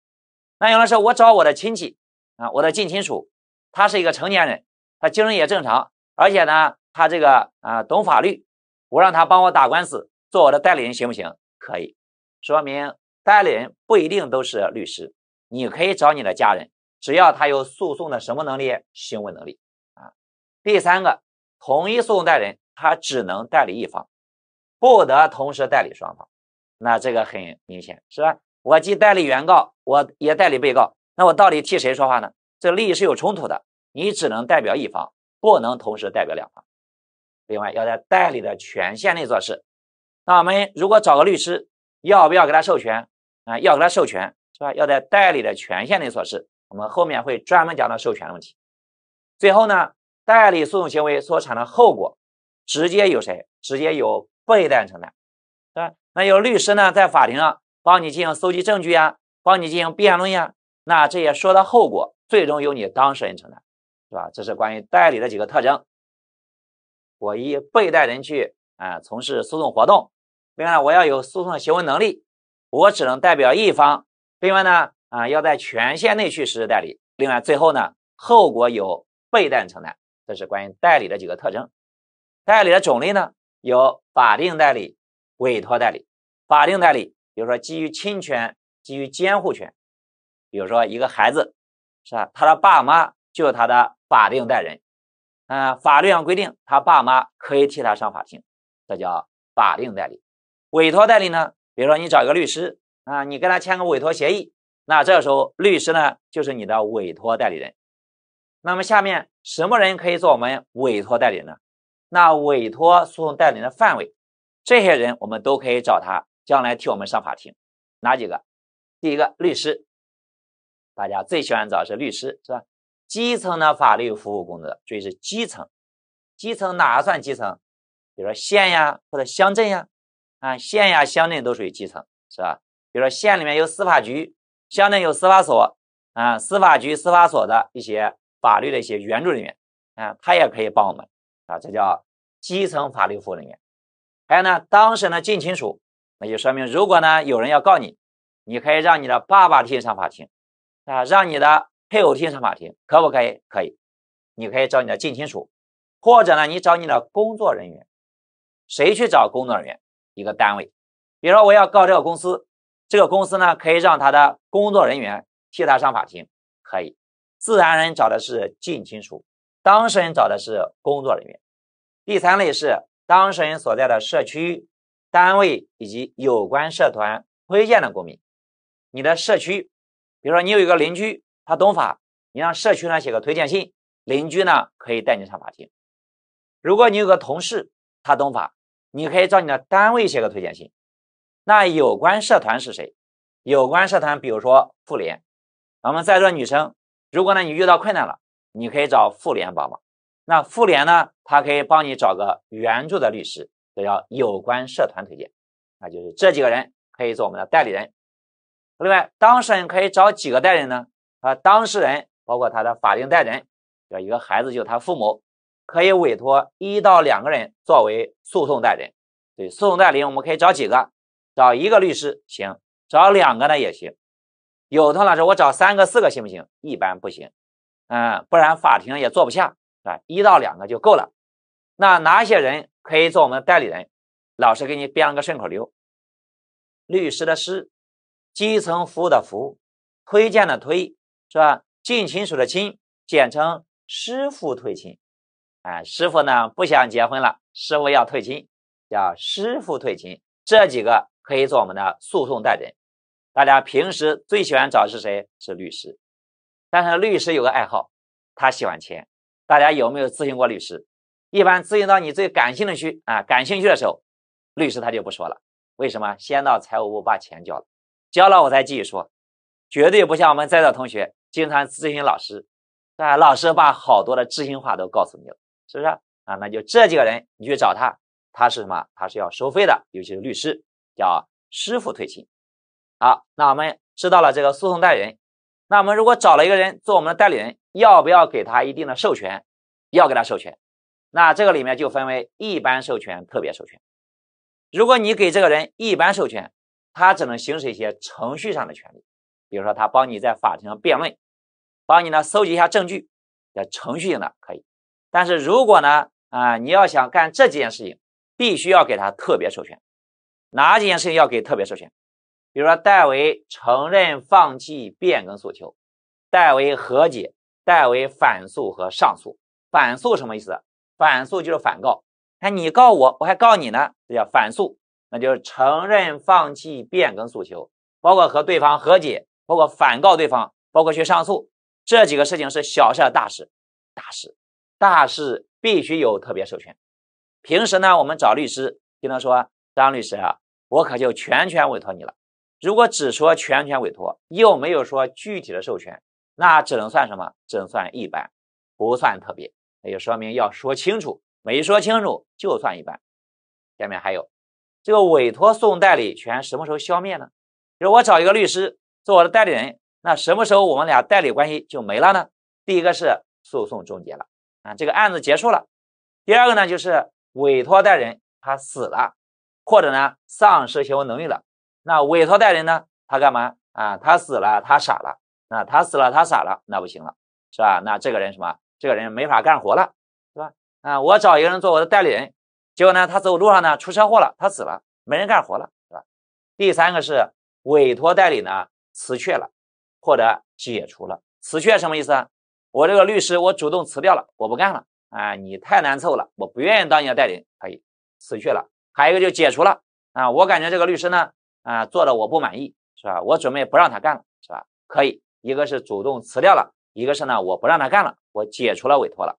那有的说，我找我的亲戚，啊，我的近亲属，他是一个成年人，他精神也正常，而且呢，他这个啊懂法律，我让他帮我打官司，做我的代理人行不行？可以，说明代理人不一定都是律师，你可以找你的家人，只要他有诉讼的什么能力，行为能力啊。第三个，同一诉讼代理人他只能代理一方，不得同时代理双方，那这个很明显是吧？我既代理原告，我也代理被告，那我到底替谁说话呢？这利益是有冲突的，你只能代表一方，不能同时代表两方。另外，要在代理的权限内做事。那我们如果找个律师，要不要给他授权啊？要给他授权，是吧？要在代理的权限内做事。我们后面会专门讲到授权的问题。最后呢，代理诉讼行为所产生的后果，直接由谁？直接由被代理人承担，是吧？那由律师呢，在法庭上？帮你进行搜集证据呀，帮你进行辩论呀，那这些说的后果最终由你当事人承担，是吧？这是关于代理的几个特征。我一被代人去啊从事诉讼活动，另外我要有诉讼的行为能力，我只能代表一方，另外呢啊要在权限内去实施代理，另外最后呢后果由被代人承担。这是关于代理的几个特征。代理的种类呢有法定代理、委托代理、法定代理。比如说，基于侵权，基于监护权，比如说一个孩子，是吧？他的爸妈就是他的法定代理人。嗯，法律上规定，他爸妈可以替他上法庭，这叫法定代理。委托代理呢？比如说，你找一个律师，啊，你跟他签个委托协议，那这时候律师呢，就是你的委托代理人。那么下面什么人可以做我们委托代理人呢？那委托诉讼代理人的范围，这些人我们都可以找他。将来替我们上法庭，哪几个？第一个律师，大家最喜欢找是律师，是吧？基层的法律服务工作，注意是基层，基层哪算基层？比如说县呀，或者乡镇呀，啊，县呀、乡镇都属于基层，是吧？比如说县里面有司法局，乡镇有司法所，啊，司法局、司法所的一些法律的一些援助人员，啊，他也可以帮我们，啊，这叫基层法律服务人员。还有呢，当事人的近亲属。那就说明，如果呢有人要告你，你可以让你的爸爸替你上法庭，啊，让你的配偶替你上法庭，可不可以？可以，你可以找你的近亲属，或者呢，你找你的工作人员，谁去找工作人员？一个单位，比如说我要告这个公司，这个公司呢可以让他的工作人员替他上法庭，可以。自然人找的是近亲属，当事人找的是工作人员。第三类是当事人所在的社区。单位以及有关社团推荐的公民，你的社区，比如说你有一个邻居，他懂法，你让社区呢写个推荐信，邻居呢可以带你上法庭。如果你有个同事，他懂法，你可以找你的单位写个推荐信。那有关社团是谁？有关社团，比如说妇联。我们在座女生，如果呢你遇到困难了，你可以找妇联帮忙。那妇联呢，它可以帮你找个援助的律师。这叫有关社团推荐，那就是这几个人可以做我们的代理人。另外，当事人可以找几个代理人呢？啊，当事人包括他的法定代理人，比一个孩子，就是他父母，可以委托一到两个人作为诉讼代理人。对，诉讼代理我们可以找几个，找一个律师行，找两个呢也行。有同学说，我找三个、四个行不行？一般不行，嗯，不然法庭也坐不下，啊，一到两个就够了。那哪些人？可以做我们的代理人，老师给你编了个顺口溜：律师的师，基层服务的服务，推荐的推，是吧？近亲属的亲，简称师傅退亲。哎，师傅呢不想结婚了，师傅要退亲，叫师傅退亲。这几个可以做我们的诉讼代理人。大家平时最喜欢找是谁？是律师。但是律师有个爱好，他喜欢钱。大家有没有咨询过律师？一般咨询到你最感兴趣的区啊，感兴趣的时候，律师他就不说了。为什么？先到财务部把钱交了，交了我再继续说。绝对不像我们在座同学经常咨询老师，啊，老师把好多的知心话都告诉你了，是不是？啊，那就这几个人你去找他，他是什么？他是要收费的，尤其是律师叫师傅退亲。好，那我们知道了这个诉讼代理人，那我们如果找了一个人做我们的代理人，要不要给他一定的授权？要给他授权。那这个里面就分为一般授权、特别授权。如果你给这个人一般授权，他只能行使一些程序上的权利，比如说他帮你在法庭上辩论，帮你呢搜集一下证据，这程序性的可以。但是如果呢，啊你要想干这几件事情，必须要给他特别授权。哪几件事情要给特别授权？比如说代为承认、放弃、变更诉求，代为和解，代为反诉和上诉。反诉什么意思？反诉就是反告，那你告我，我还告你呢，这叫反诉。那就是承认、放弃、变更诉求，包括和对方和解，包括反告对方，包括去上诉，这几个事情是小事、大事、大事、大事必须有特别授权。平时呢，我们找律师，经他说张律师啊，我可就全权委托你了。如果只说全权委托，又没有说具体的授权，那只能算什么？只能算一般，不算特别。那就说明要说清楚，没说清楚就算一般。下面还有这个委托诉讼代理权什么时候消灭呢？比如我找一个律师做我的代理人，那什么时候我们俩代理关系就没了呢？第一个是诉讼终结了啊，这个案子结束了。第二个呢，就是委托代理人他死了，或者呢丧失行为能力了。那委托代理人呢，他干嘛啊？他死了，他傻了。那他死了，他傻了，那不行了，是吧？那这个人什么？这个人没法干活了，是吧？啊，我找一个人做我的代理人，结果呢，他走路上呢出车祸了，他死了，没人干活了，是吧？第三个是委托代理呢辞去了，或者解除了。辞去什么意思？我这个律师我主动辞掉了，我不干了啊，你太难凑了，我不愿意当你的代理人，可以辞去了。还有一个就解除了啊，我感觉这个律师呢啊做的我不满意，是吧？我准备不让他干了，是吧？可以，一个是主动辞掉了。一个是呢，我不让他干了，我解除了委托了，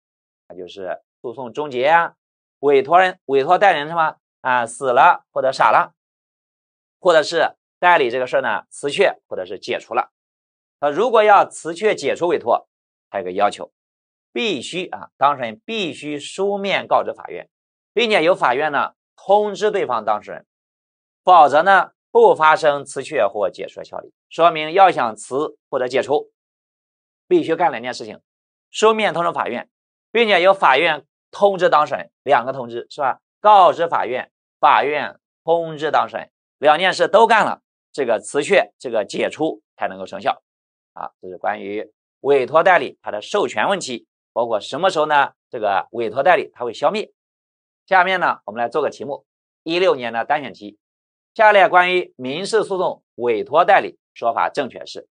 那就是诉讼终结啊，委托人、委托代理人是吗？啊，死了或者傻了，或者是代理这个事儿呢辞去或者是解除了。啊，如果要辞去、解除委托，还有个要求，必须啊，当事人必须书面告知法院，并且由法院呢通知对方当事人，否则呢不发生辞去或解除的效力。说明要想辞或者解除。必须干两件事情：书面通知法院，并且由法院通知当事人，两个通知是吧？告知法院，法院通知当事人，两件事都干了，这个辞却、这个解除才能够生效。啊，这是关于委托代理它的授权问题，包括什么时候呢？这个委托代理它会消灭。下面呢，我们来做个题目：一六年的单选题，下列关于民事诉讼委托代理说法正确是？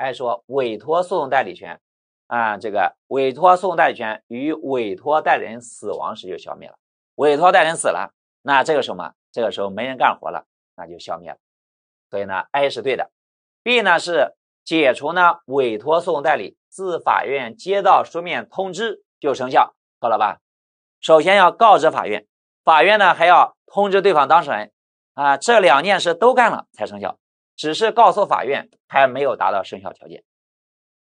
还说委托诉讼代理权啊，这个委托诉讼代理权与委托代理人死亡时就消灭了。委托代理人死了，那这个时候嘛，这个时候没人干活了，那就消灭了。所以呢，A 是对的。B 呢是解除呢委托诉讼代理，自法院接到书面通知就生效，错了吧？首先要告知法院，法院呢还要通知对方当事人啊，这两件事都干了才生效。只是告诉法院还没有达到生效条件。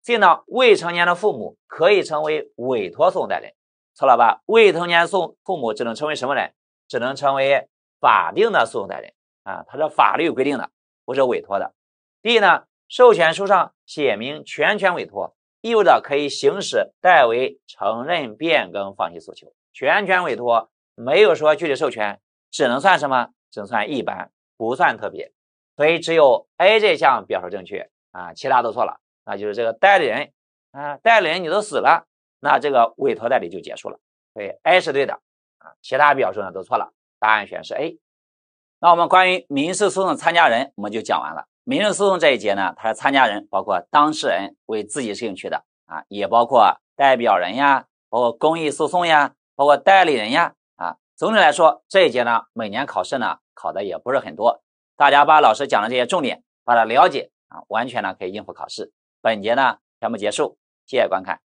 C 呢？未成年的父母可以成为委托诉讼代理人，错了吧？未成年送父母只能成为什么人？只能成为法定的诉讼代理人啊！它是法律规定的，不是委托的。D 呢？授权书上写明全权委托，意味着可以行使代为承认、变更、放弃诉求。全权委托没有说具体授权，只能算什么？只能算一般，不算特别。所以只有 A 这项表述正确啊，其他都错了。那就是这个代理人啊，代理人你都死了，那这个委托代理就结束了。所以 A 是对的啊，其他表述呢都错了。答案选是 A。那我们关于民事诉讼参加人，我们就讲完了。民事诉讼这一节呢，它的参加人包括当事人为自己兴趣的啊，也包括代表人呀，包括公益诉讼呀，包括代理人呀啊。总体来说，这一节呢，每年考试呢考的也不是很多。大家把老师讲的这些重点把它了解啊，完全呢可以应付考试。本节呢全部结束，谢谢观看。